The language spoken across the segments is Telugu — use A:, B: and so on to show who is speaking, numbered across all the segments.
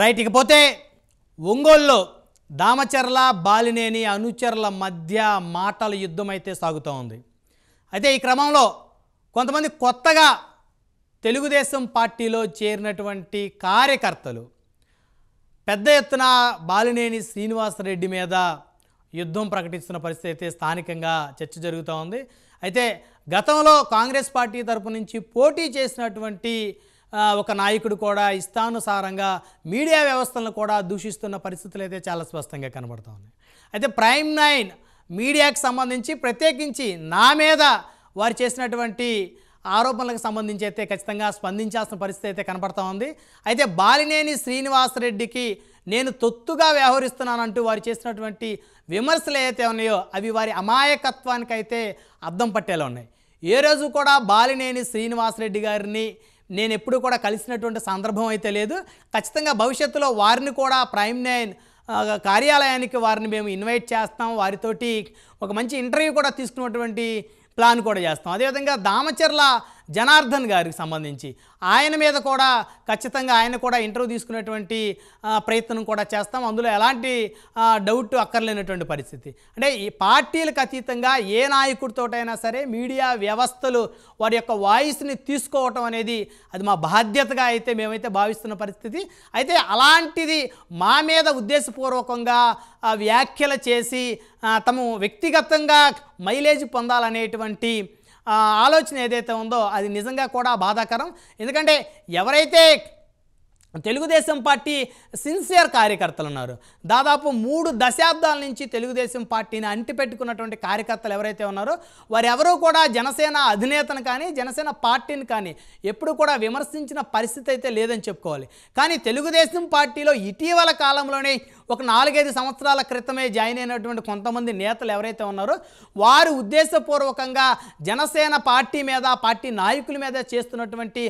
A: రైట్ ఇకపోతే ఒంగోలులో దామచర్ల బాలినేని అనుచరుల మధ్య మాటల యుద్ధం అయితే సాగుతూ ఉంది అయితే ఈ క్రమంలో కొంతమంది కొత్తగా తెలుగుదేశం పార్టీలో చేరినటువంటి కార్యకర్తలు పెద్ద ఎత్తున బాలినేని శ్రీనివాసరెడ్డి మీద యుద్ధం ప్రకటిస్తున్న పరిస్థితి అయితే స్థానికంగా చర్చ జరుగుతూ ఉంది అయితే గతంలో కాంగ్రెస్ పార్టీ తరపు నుంచి పోటీ చేసినటువంటి ఒక నాయకుడు కూడా ఇష్టానుసారంగా మీడియా వ్యవస్థలను కూడా దూషిస్తున్న పరిస్థితులు అయితే చాలా స్పష్టంగా కనబడుతూ ఉన్నాయి అయితే ప్రైమ్ నైన్ మీడియాకి సంబంధించి ప్రత్యేకించి నా మీద వారు చేసినటువంటి ఆరోపణలకు సంబంధించి అయితే ఖచ్చితంగా స్పందించాల్సిన పరిస్థితి అయితే కనపడతా ఉంది అయితే బాలినేని శ్రీనివాసరెడ్డికి నేను తొత్తుగా వ్యవహరిస్తున్నానంటూ వారు చేసినటువంటి విమర్శలు ఏవైతే ఉన్నాయో అవి వారి అమాయకత్వానికైతే అద్దం పట్టేలా ఉన్నాయి ఏ రోజు కూడా బాలినేని శ్రీనివాసరెడ్డి గారిని నేను ఎప్పుడు కూడా కలిసినటువంటి సందర్భం అయితే లేదు ఖచ్చితంగా భవిష్యత్తులో వారిని కూడా ప్రైమ్ నైన్ కార్యాలయానికి వారిని మేము ఇన్వైట్ చేస్తాం వారితోటి ఒక మంచి ఇంటర్వ్యూ కూడా తీసుకున్నటువంటి ప్లాన్ కూడా చేస్తాం అదేవిధంగా దామచర్ల జనార్దన్ గారికి సంబంధించి ఆయన మీద కూడా ఖచ్చితంగా ఆయన కూడా ఇంటర్వ్యూ తీసుకునేటువంటి ప్రయత్నం కూడా చేస్తాం అందులో ఎలాంటి డౌట్ అక్కర్లేనటువంటి పరిస్థితి అంటే ఈ పార్టీలకు అతీతంగా ఏ నాయకుడితోటైనా సరే మీడియా వ్యవస్థలు వారి యొక్క వాయిస్ని తీసుకోవటం అనేది అది మా బాధ్యతగా అయితే మేమైతే భావిస్తున్న పరిస్థితి అయితే అలాంటిది మా మీద ఉద్దేశపూర్వకంగా వ్యాఖ్యలు చేసి తము వ్యక్తిగతంగా మైలేజ్ పొందాలనేటువంటి ఆలోచన ఏదైతే ఉందో అది నిజంగా కూడా బాధాకరం ఎందుకంటే ఎవరైతే తెలుగుదేశం పార్టీ సిన్సియర్ కార్యకర్తలు ఉన్నారు దాదాపు మూడు దశాబ్దాల నుంచి తెలుగుదేశం పార్టీని అంటిపెట్టుకున్నటువంటి కార్యకర్తలు ఎవరైతే ఉన్నారో వారెవరూ కూడా జనసేన అధినేతను కానీ జనసేన పార్టీని కానీ ఎప్పుడు కూడా విమర్శించిన పరిస్థితి అయితే లేదని చెప్పుకోవాలి కానీ తెలుగుదేశం పార్టీలో ఇటీవల కాలంలోనే ఒక నాలుగైదు సంవత్సరాల క్రితమే జాయిన్ అయినటువంటి కొంతమంది నేతలు ఎవరైతే ఉన్నారో వారు ఉద్దేశపూర్వకంగా జనసేన పార్టీ మీద పార్టీ నాయకుల మీద చేస్తున్నటువంటి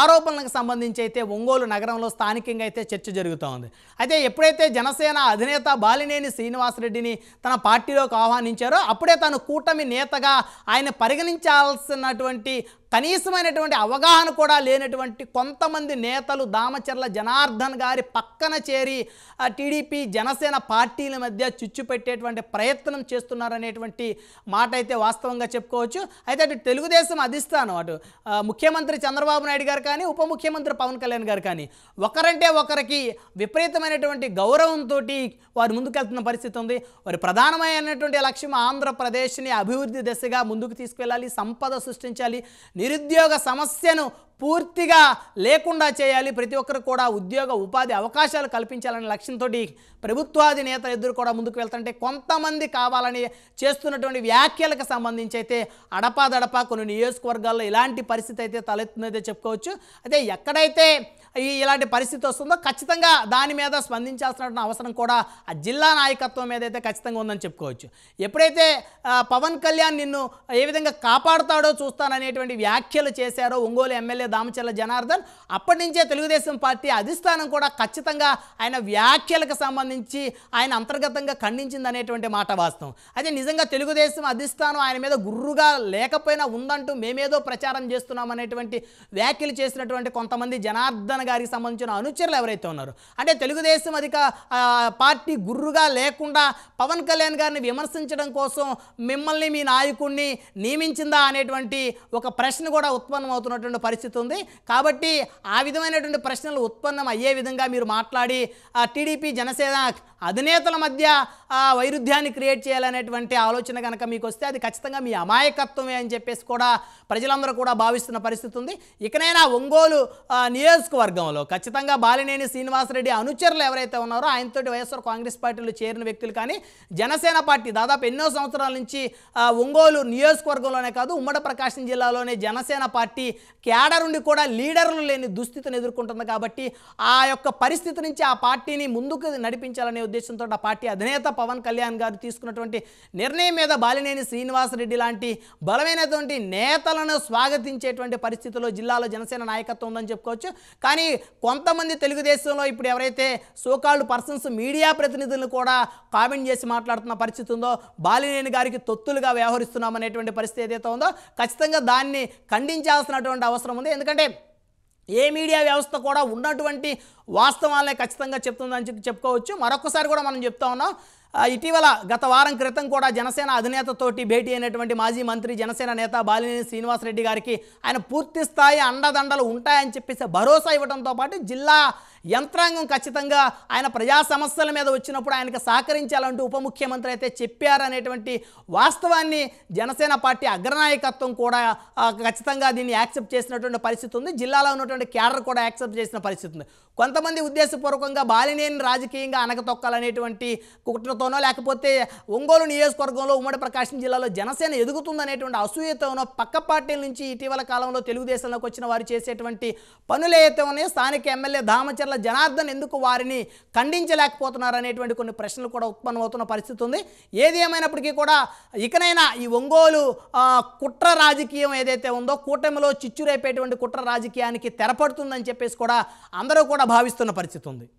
A: ఆరోపణలకు సంబంధించి అయితే ఒంగోలు నగరంలో స్థానికంగా అయితే చర్చ జరుగుతోంది అయితే ఎప్పుడైతే జనసేన అధినేత బాలినేని శ్రీనివాసరెడ్డిని తన పార్టీలోకి ఆహ్వానించారో అప్పుడే తను కూటమి నేతగా ఆయన పరిగణించాల్సినటువంటి కనీసమైనటువంటి అవగాహన కూడా లేనటువంటి కొంతమంది నేతలు దామచర్ల జనార్దన్ గారి పక్కన చేరి టీడీపీ జనసేన పార్టీల మధ్య చుచ్చు పెట్టేటువంటి ప్రయత్నం చేస్తున్నారనేటువంటి మాట అయితే వాస్తవంగా చెప్పుకోవచ్చు అయితే అటు తెలుగుదేశం అధిస్తాను అటు ముఖ్యమంత్రి చంద్రబాబు నాయుడు గారు కానీ ఉప ముఖ్యమంత్రి పవన్ కళ్యాణ్ గారు కానీ ఒకరంటే ఒకరికి విపరీతమైనటువంటి గౌరవంతో వారు ముందుకెళ్తున్న పరిస్థితి ఉంది వారి ప్రధానమైనటువంటి లక్ష్యం ఆంధ్రప్రదేశ్ని అభివృద్ధి దిశగా ముందుకు తీసుకెళ్ళాలి సంపద సృష్టించాలి నిరుద్యోగ సమస్యను పూర్తిగా లేకుండా చేయాలి ప్రతి ఒక్కరు కూడా ఉద్యోగ ఉపాధి అవకాశాలు కల్పించాలనే లక్ష్యంతో ప్రభుత్వాది నేతలు ఎదురు కూడా ముందుకు వెళ్తుంటే కొంతమంది కావాలని చేస్తున్నటువంటి వ్యాఖ్యలకు సంబంధించి అయితే అడపాదడపా కొన్ని నియోజకవర్గాల్లో ఇలాంటి పరిస్థితి అయితే తలెత్తుందైతే చెప్పుకోవచ్చు అయితే ఎక్కడైతే ఈ ఇలాంటి పరిస్థితి వస్తుందో ఖచ్చితంగా దాని మీద స్పందించాల్సిన అవసరం కూడా ఆ జిల్లా నాయకత్వం మీద అయితే ఖచ్చితంగా ఉందని చెప్పుకోవచ్చు ఎప్పుడైతే పవన్ కళ్యాణ్ నిన్ను ఏ విధంగా కాపాడుతాడో చూస్తాననేటువంటి వ్యాఖ్యలు చేశారో ఒంగోలు ఎమ్మెల్యే దామచర్ల జనార్దన్ అప్పటి నుంచే తెలుగుదేశం పార్టీ అధిష్టానం కూడా ఖచ్చితంగా ఆయన వ్యాఖ్యలకు సంబంధించి ఆయన అంతర్గతంగా ఖండించింది అనేటువంటి మాట వాస్తవం అయితే నిజంగా తెలుగుదేశం అధిష్టానం ఆయన మీద గుర్రుగా లేకపోయినా ఉందంటూ మేమేదో ప్రచారం చేస్తున్నాం అనేటువంటి వ్యాఖ్యలు చేసినటువంటి కొంతమంది జనార్దన్ గారికి సంబంధించిన అనుచరులు ఎవరైతే ఉన్నారో అంటే తెలుగుదేశం అధిక పార్టీ గుర్రుగా లేకుండా పవన్ కళ్యాణ్ గారిని విమర్శించడం కోసం మిమ్మల్ని మీ నాయకుడిని నియమించిందా అనేటువంటి ఒక ప్రశ్న కూడా ఉత్పన్నమవుతున్నటువంటి పరిస్థితి జరుగుతుంది కాబట్టి ఆ విధమైనటువంటి ప్రశ్నలు ఉత్పన్నం అయ్యే విధంగా మీరు మాట్లాడి టీడీపీ జనసేన అధినేతల మధ్య వైరుధ్యాన్ని క్రియేట్ చేయాలనేటువంటి ఆలోచన కనుక మీకు వస్తే అది ఖచ్చితంగా మీ అమాయకత్వమే అని చెప్పేసి కూడా ప్రజలందరూ కూడా భావిస్తున్న పరిస్థితి ఉంది ఇకనైనా ఒంగోలు నియోజకవర్గంలో ఖచ్చితంగా బాలినేని శ్రీనివాసరెడ్డి అనుచరులు ఎవరైతే ఉన్నారో ఆయనతోటి వైఎస్ఆర్ కాంగ్రెస్ పార్టీలో చేరిన వ్యక్తులు కానీ జనసేన పార్టీ దాదాపు ఎన్నో సంవత్సరాల నుంచి ఒంగోలు నియోజకవర్గంలోనే కాదు ఉమ్మడి ప్రకాశం జిల్లాలోనే జనసేన పార్టీ క్యాడర్ ఉండి కూడా లీడర్లు లేని దుస్థితిని ఎదుర్కొంటుంది కాబట్టి ఆ యొక్క పరిస్థితి నుంచి ఆ పార్టీని ముందుకు నడిపించాలనే ఉద్దేశంతో ఆ పార్టీ అధినేత పవన్ కళ్యాణ్ గారు తీసుకున్నటువంటి నిర్ణయం మీద బాలినేని శ్రీనివాసరెడ్డి లాంటి బలమైనటువంటి నేతలను స్వాగతించేటువంటి పరిస్థితిలో జిల్లాలో జనసేన నాయకత్వం ఉందని చెప్పుకోవచ్చు కానీ కొంతమంది తెలుగుదేశంలో ఇప్పుడు ఎవరైతే సోకాళ్ళు పర్సన్స్ మీడియా ప్రతినిధులను కూడా కామెంట్ చేసి మాట్లాడుతున్న పరిస్థితి ఉందో బాలినేని గారికి తొత్తులుగా వ్యవహరిస్తున్నామనేటువంటి పరిస్థితి ఏదైతే ఉందో ఖచ్చితంగా దాన్ని ఖండించాల్సినటువంటి అవసరం ఉంది ఎందుకంటే ఏ మీడియా వ్యవస్థ కూడా ఉన్నటువంటి వాస్తవాలనే ఖచ్చితంగా చెప్తుందని చెప్పుకోవచ్చు మరొకసారి కూడా మనం చెప్తా ఉన్నాం ఇటీవల గత వారం క్రితం కూడా జనసేన అధినేతతోటి భేటీ అయినటువంటి మాజీ మంత్రి జనసేన నేత బాలినేని శ్రీనివాసరెడ్డి గారికి ఆయన పూర్తి స్థాయి అండదండలు ఉంటాయని చెప్పేసి భరోసా ఇవ్వడంతో పాటు జిల్లా యంత్రాంగం ఖచ్చితంగా ఆయన ప్రజా సమస్యల మీద వచ్చినప్పుడు ఆయనకు సహకరించాలంటూ ఉప ముఖ్యమంత్రి అయితే చెప్పారనేటువంటి వాస్తవాన్ని జనసేన పార్టీ అగ్రనాయకత్వం కూడా ఖచ్చితంగా దీన్ని యాక్సెప్ట్ చేసినటువంటి పరిస్థితి ఉంది జిల్లాలో ఉన్నటువంటి క్యాడర్ కూడా యాక్సెప్ట్ చేసిన పరిస్థితి ఉంది కొంతమంది ఉద్దేశపూర్వకంగా బాలినేని రాజకీయంగా అనగతొక్కాలనేటువంటి కుట్రతో నియోజకవర్గంతోనో లేకపోతే ఒంగోలు నియోజకవర్గంలో ఉమ్మడి ప్రకాశం జిల్లాలో జనసేన ఎదుగుతుందనేటువంటి అసూయతోనో పక్క పార్టీల నుంచి ఇటీవల కాలంలో తెలుగుదేశంలోకి వచ్చిన వారు చేసేటువంటి పనులైతే ఉన్నాయో స్థానిక ఎమ్మెల్యే దామచర్ల జనార్దన్ ఎందుకు వారిని ఖండించలేకపోతున్నారు అనేటువంటి కొన్ని ప్రశ్నలు కూడా ఉత్పన్నమవుతున్న పరిస్థితి ఉంది ఏది ఏమైనప్పటికీ కూడా ఇకనైనా ఈ ఒంగోలు కుట్ర రాజకీయం ఏదైతే ఉందో కూటమిలో చిచ్చురేపేటువంటి కుట్ర రాజకీయానికి తెరపడుతుందని చెప్పేసి కూడా అందరూ కూడా భావిస్తున్న పరిస్థితి ఉంది